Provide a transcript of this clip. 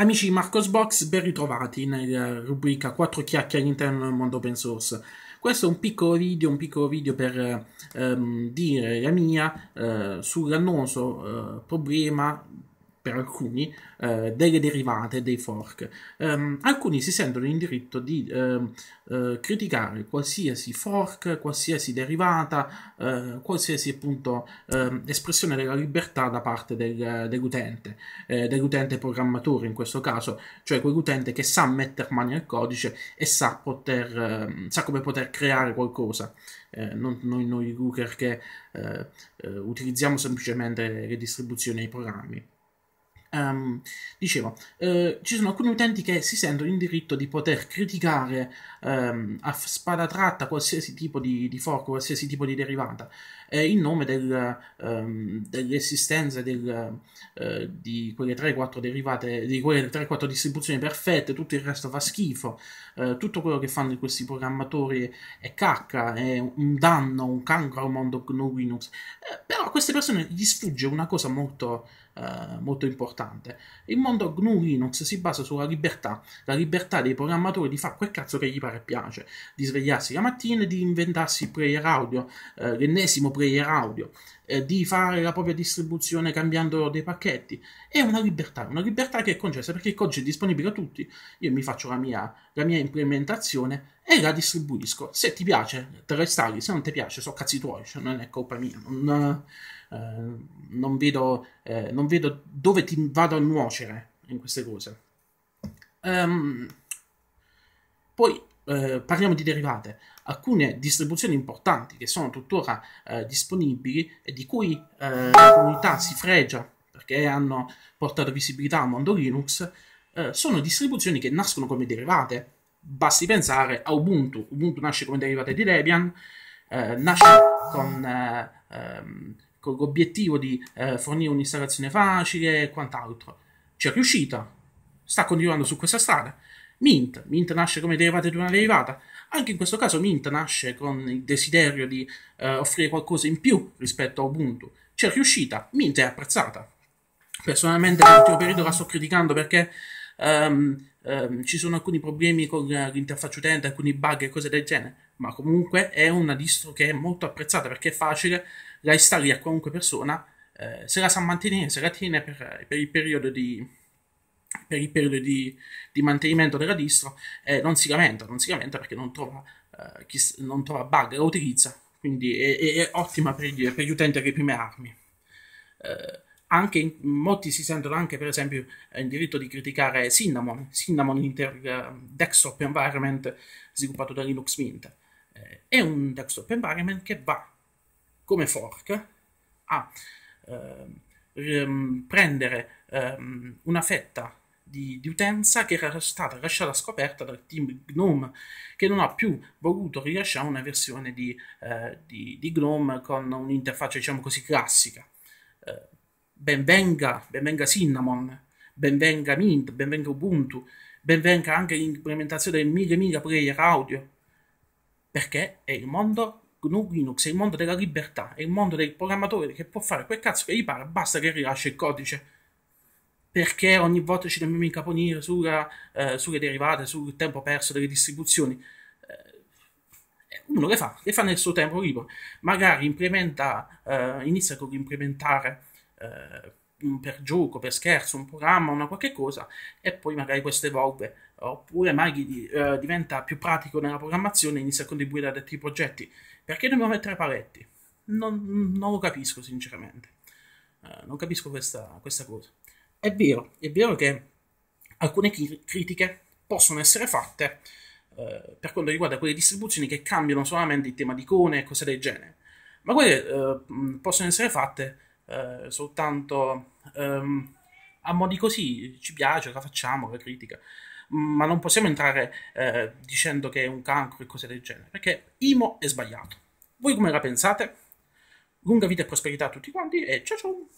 Amici di Marcosbox, ben ritrovati nella rubrica 4 chiacchiere all'interno del mondo open source. Questo è un piccolo video, un piccolo video per ehm, dire la mia eh, sull'annoso eh, problema per alcuni eh, delle derivate dei fork. Um, alcuni si sentono in diritto di eh, eh, criticare qualsiasi fork, qualsiasi derivata, eh, qualsiasi appunto ehm, espressione della libertà da parte del, dell'utente, eh, dell'utente programmatore in questo caso, cioè quell'utente che sa mettere mani al codice e sa, poter, ehm, sa come poter creare qualcosa. Eh, non noi, noi Looker che eh, eh, utilizziamo semplicemente le distribuzioni e i programmi. Um, dicevo, eh, ci sono alcuni utenti che si sentono in diritto di poter criticare ehm, a spada tratta qualsiasi tipo di, di fork, qualsiasi tipo di derivata, eh, in nome del, ehm, dell'esistenza del, eh, di quelle 3-4 derivate, di quelle 3-4 distribuzioni perfette, tutto il resto fa schifo, eh, tutto quello che fanno questi programmatori è cacca, è un danno, un cancro al mondo GNU Linux. Eh, però a queste persone gli sfugge una cosa molto, eh, molto importante importante. Il mondo GNU Linux si basa sulla libertà, la libertà dei programmatori di fare quel cazzo che gli pare e piace, di svegliarsi la mattina e di inventarsi il player audio, eh, l'ennesimo player audio, eh, di fare la propria distribuzione cambiando dei pacchetti. È una libertà, una libertà che è concessa perché il codice è disponibile a tutti. Io mi faccio la mia, la mia implementazione e la distribuisco. Se ti piace, te la installi, se non ti piace, sono cazzi tuoi, cioè non è colpa mia. Non, eh, non, vedo, eh, non, vedo, dove ti vado a nuocere in queste cose. Um, poi eh, parliamo di derivate. Alcune distribuzioni importanti che sono tuttora eh, disponibili e di cui eh, la comunità si fregia perché hanno portato visibilità al mondo Linux, eh, sono distribuzioni che nascono come derivate basti pensare a Ubuntu. Ubuntu nasce come derivata di Debian, eh, nasce con, eh, ehm, con l'obiettivo di eh, fornire un'installazione facile e quant'altro. Ci è riuscita, sta continuando su questa strada. Mint, Mint nasce come derivata di una derivata. Anche in questo caso Mint nasce con il desiderio di eh, offrire qualcosa in più rispetto a Ubuntu. C'è riuscita, Mint è apprezzata. Personalmente nell'ultimo periodo la sto criticando perché um, um, ci sono alcuni problemi con eh, l'interfaccia utente, alcuni bug e cose del genere, ma comunque è una distro che è molto apprezzata perché è facile, la installi a qualunque persona, eh, se la sa mantenere, se la tiene per, per il periodo di per il periodo di, di mantenimento della distro eh, non si lamenta, non si lamenta perché non trova, eh, chi, non trova bug, la utilizza, quindi è, è, è ottima per gli, per gli, utenti alle prime armi. Eh, anche, molti si sentono anche per esempio il diritto di criticare Cinnamon, Cinnamon Inter ehm, Desktop Environment sviluppato da Linux Mint. Eh, è un desktop environment che va come fork a eh, prendere eh, una fetta di, di, utenza che era stata lasciata scoperta dal team GNOME che non ha più voluto rilasciare una versione di, eh, di, di GNOME con un'interfaccia diciamo così classica. Eh, benvenga, benvenga Cinnamon, benvenga Mint, benvenga Ubuntu, benvenga anche l'implementazione del mega mega player audio, perché è il mondo GNU Linux, è il mondo della libertà, è il mondo del programmatore che può fare quel cazzo che gli pare, basta che rilascia il codice. Perché ogni volta ci dobbiamo incaponire sulla, eh, sulle derivate, sul tempo perso delle distribuzioni? Eh, uno le fa, le fa nel suo tempo libero, magari implementa, eh, inizia con l'implementare eh, per gioco, per scherzo, un programma, una qualche cosa, e poi magari questo evolve. Oppure magari eh, diventa più pratico nella programmazione e inizia a contribuire a detti progetti. Perché dobbiamo mettere paletti? Non, non lo capisco, sinceramente. Eh, non capisco questa, questa, cosa. È vero, è vero che alcune cri- critiche possono essere fatte eh, per quanto riguarda quelle distribuzioni che cambiano solamente il tema di icone e cose del genere. Ma quelle eh, possono essere fatte eh, soltanto ehm, a modi così, ci piace, la facciamo, la critica, ma non possiamo entrare eh, dicendo che è un cancro e cose del genere, perché Imo è sbagliato. Voi come la pensate? Lunga vita e prosperità a tutti quanti e ciao ciao!